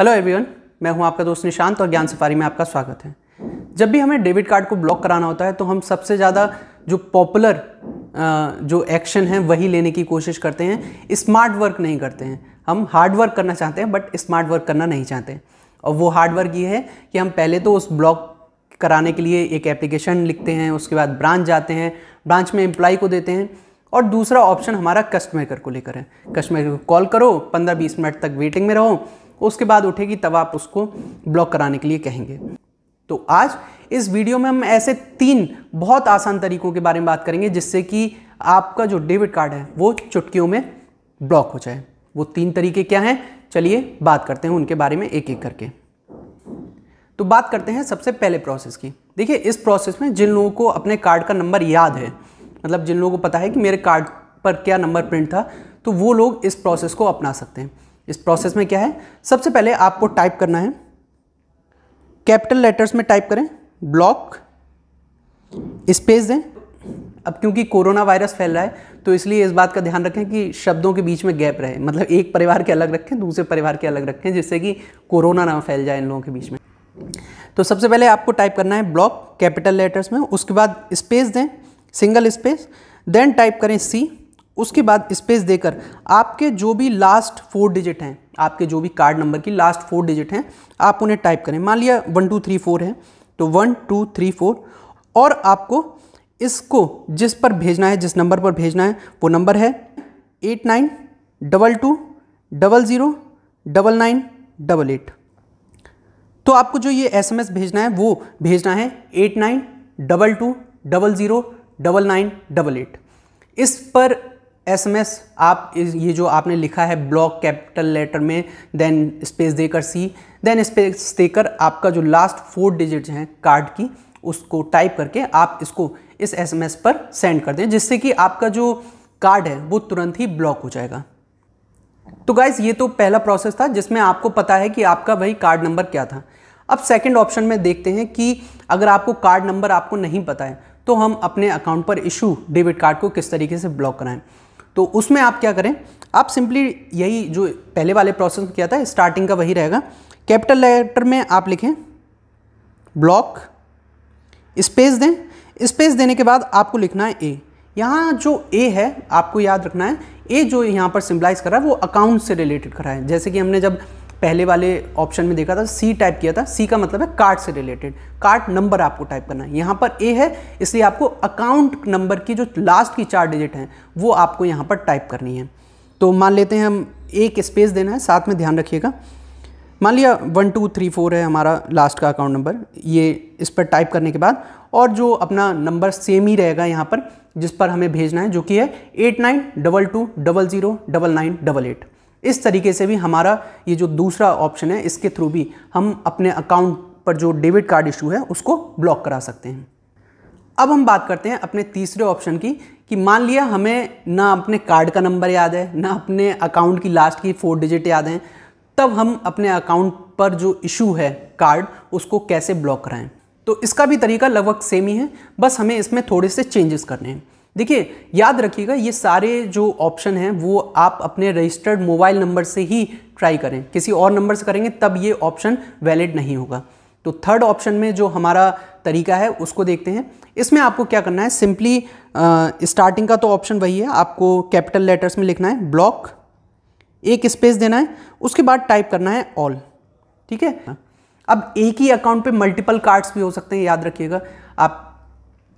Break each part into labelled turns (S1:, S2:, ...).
S1: hello everyone मैं हूं आपका दोस्त निशांत और ज्ञान सफारी में आपका स्वागत है जब भी हमें डेबिट कार्ड को ब्लॉक कराना होता है तो हम सबसे ज़्यादा जो पॉपुलर जो एक्शन है वही लेने की कोशिश करते हैं स्मार्ट वर्क नहीं करते हैं हम हार्ड वर्क करना चाहते हैं बट स्मार्ट वर्क करना नहीं चाहते और वो हार्ड वर्क ये है कि हम पहले तो उस ब्लॉक कराने के लिए एक एप्लीकेशन लिखते हैं उसके बाद ब्रांच जाते हैं ब्रांच में एम्प्लॉय को देते हैं और दूसरा ऑप्शन हमारा कस्टमर केयर को लेकर है कस्टमर को कॉल करो पंद्रह बीस मिनट तक वेटिंग में रहो उसके बाद उठेगी तब आप उसको ब्लॉक कराने के लिए कहेंगे तो आज इस वीडियो में हम ऐसे तीन बहुत आसान तरीकों के बारे में बात करेंगे जिससे कि आपका जो डेबिट कार्ड है वो चुटकियों में ब्लॉक हो जाए वो तीन तरीके क्या हैं चलिए बात करते हैं उनके बारे में एक एक करके तो बात करते हैं सबसे पहले प्रोसेस की देखिए इस प्रोसेस में जिन लोगों को अपने कार्ड का नंबर याद है मतलब जिन लोगों को पता है कि मेरे कार्ड पर क्या नंबर प्रिंट था तो वो लोग इस प्रोसेस को अपना सकते हैं इस प्रोसेस में क्या है सबसे पहले आपको टाइप करना है कैपिटल लेटर्स में टाइप करें ब्लॉक स्पेस दें अब क्योंकि कोरोना वायरस फैल रहा है तो इसलिए इस बात का ध्यान रखें कि शब्दों के बीच में गैप रहे मतलब एक परिवार के अलग रखें दूसरे परिवार के अलग रखें जिससे कि कोरोना ना फैल जाए इन लोगों के बीच में तो सबसे पहले आपको टाइप करना है ब्लॉक कैपिटल लेटर्स में उसके बाद स्पेस दें सिंगल स्पेस देन टाइप करें सी उसके बाद स्पेस देकर आपके जो भी लास्ट फोर डिजिट हैं आपके जो भी कार्ड नंबर की लास्ट फोर डिजिट हैं आप उन्हें टाइप करें मान लिया वन टू थ्री फोर है तो वन टू थ्री फोर और आपको इसको जिस पर भेजना है जिस नंबर पर भेजना है वो नंबर है eight nine double two double zero double nine double eight तो आपको जो ये एसएमएस भेजना है वो भेजना है eight nine double two double zero double nine double eight इस पर एसएमएस आप ये जो आपने लिखा है ब्लॉक कैपिटल लेटर में देन स्पेस देकर सी देन स्पेस देकर आपका जो लास्ट फोर डिजिट हैं कार्ड की उसको टाइप करके आप इसको इस एसएमएस पर सेंड कर दें जिससे कि आपका जो कार्ड है वो तुरंत ही ब्लॉक हो जाएगा तो गाइज ये तो पहला प्रोसेस था जिसमें आपको पता है कि आपका वही कार्ड नंबर क्या था अब सेकेंड ऑप्शन में देखते हैं कि अगर आपको कार्ड नंबर आपको नहीं पता है तो हम अपने अकाउंट पर इशू डेबिट कार्ड को किस तरीके से ब्लॉक कराएं तो उसमें आप क्या करें आप सिंपली यही जो पहले वाले प्रोसेस में किया था स्टार्टिंग का वही रहेगा कैपिटल लेटर में आप लिखें ब्लॉक स्पेस दें स्पेस देने के बाद आपको लिखना है ए यहाँ जो ए है आपको याद रखना है ए जो यहाँ पर सिम्बलाइज कर रहा है वो अकाउंट से रिलेटेड कर रहा है जैसे कि हमने जब पहले वाले ऑप्शन में देखा था सी टाइप किया था सी का मतलब है कार्ड से रिलेटेड कार्ड नंबर आपको टाइप करना है यहाँ पर ए है इसलिए आपको अकाउंट नंबर की जो लास्ट की चार डिजिट हैं वो आपको यहाँ पर टाइप करनी है तो मान लेते हैं हम एक स्पेस देना है साथ में ध्यान रखिएगा मान लिया वन टू थ्री फोर है हमारा लास्ट का अकाउंट नंबर ये इस पर टाइप करने के बाद और जो अपना नंबर सेम ही रहेगा यहाँ पर जिस पर हमें भेजना है जो कि है eight nine double two double zero double nine double eight इस तरीके से भी हमारा ये जो दूसरा ऑप्शन है इसके थ्रू भी हम अपने अकाउंट पर जो डेबिट कार्ड इशू है उसको ब्लॉक करा सकते हैं अब हम बात करते हैं अपने तीसरे ऑप्शन की कि मान लिया हमें ना अपने कार्ड का नंबर याद है ना अपने अकाउंट की लास्ट की फोर डिजिट याद हैं तब हम अपने अकाउंट पर जो इशू है कार्ड उसको कैसे ब्लॉक कराएं तो इसका भी तरीका लगभग सेम ही है बस हमें इसमें थोड़े से चेंजेस करने हैं देखिए याद रखिएगा ये सारे जो ऑप्शन हैं वो आप अपने रजिस्टर्ड मोबाइल नंबर से ही ट्राई करें किसी और नंबर से करेंगे तब ये ऑप्शन वैलिड नहीं होगा तो थर्ड ऑप्शन में जो हमारा तरीका है उसको देखते हैं इसमें आपको क्या करना है सिंपली स्टार्टिंग का तो ऑप्शन वही है आपको कैपिटल लेटर्स में लिखना है ब्लॉक एक स्पेस देना है उसके बाद टाइप करना है ऑल ठीक है अब एक ही अकाउंट पे मल्टीपल कार्ड्स भी हो सकते हैं याद रखिएगा आप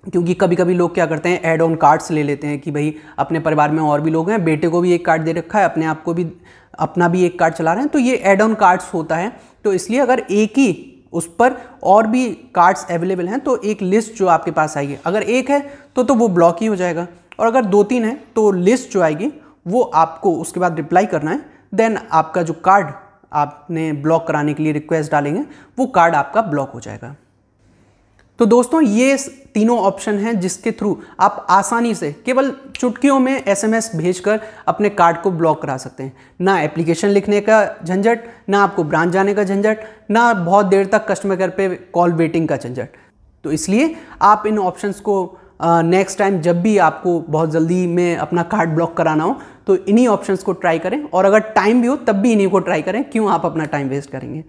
S1: क्योंकि कभी कभी लोग क्या करते हैं एड ऑन कार्ड्स ले लेते हैं कि भाई अपने परिवार में और भी लोग हैं बेटे को भी एक कार्ड दे रखा है अपने आप को भी अपना भी एक कार्ड चला रहे हैं तो ये एड ऑन कार्ड्स होता है तो इसलिए अगर एक ही उस पर और भी कार्ड्स अवेलेबल हैं तो एक लिस्ट जो आपके पास आएगी अगर एक है तो तो वो ब्लॉक ही हो जाएगा और अगर दो तीन है तो लिस्ट जो आएगी वो आपको उसके बाद रिप्लाई करना है देन आपका जो कार्ड आपने ब्लॉक कराने के लिए रिक्वेस्ट डालेंगे वो कार्ड आपका ब्लॉक हो जाएगा तो दोस्तों ये तीनों ऑप्शन हैं जिसके थ्रू आप आसानी से केवल चुटकियों में एसएमएस भेजकर अपने कार्ड को ब्लॉक करा सकते हैं ना एप्लीकेशन लिखने का झंझट ना आपको ब्रांच जाने का झंझट ना बहुत देर तक कस्टमर केयर पे कॉल वेटिंग का झंझट तो इसलिए आप इन ऑप्शंस को नेक्स्ट टाइम जब भी आपको बहुत जल्दी में अपना कार्ड ब्लॉक कराना हो तो इन्हीं ऑप्शंस को ट्राई करें और अगर टाइम भी हो तब भी इन्हीं को ट्राई करें क्यों आप अपना टाइम वेस्ट करेंगे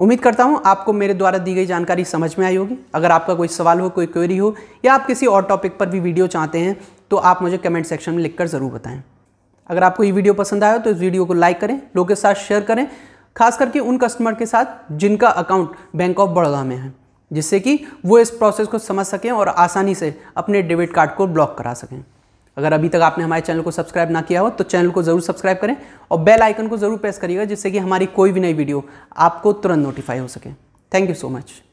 S1: उम्मीद करता हूँ आपको मेरे द्वारा दी गई जानकारी समझ में आई होगी अगर आपका कोई सवाल हो कोई क्वेरी हो या आप किसी और टॉपिक पर भी वीडियो चाहते हैं तो आप मुझे कमेंट सेक्शन में लिखकर ज़रूर बताएं अगर आपको ये वीडियो पसंद आया हो तो इस वीडियो को लाइक करें लोगों के साथ शेयर करें खास करके उन कस्टमर के साथ जिनका अकाउंट बैंक ऑफ बड़ौदा में है जिससे कि वो इस प्रोसेस को समझ सकें और आसानी से अपने डेबिट कार्ड को ब्लॉक करा सकें अगर अभी तक आपने हमारे चैनल को सब्सक्राइब ना किया हो तो चैनल को ज़रूर सब्सक्राइब करें और बेल आइकन को ज़रूर प्रेस करिएगा जिससे कि हमारी कोई भी नई वीडियो आपको तुरंत नोटिफाई हो सके थैंक यू सो मच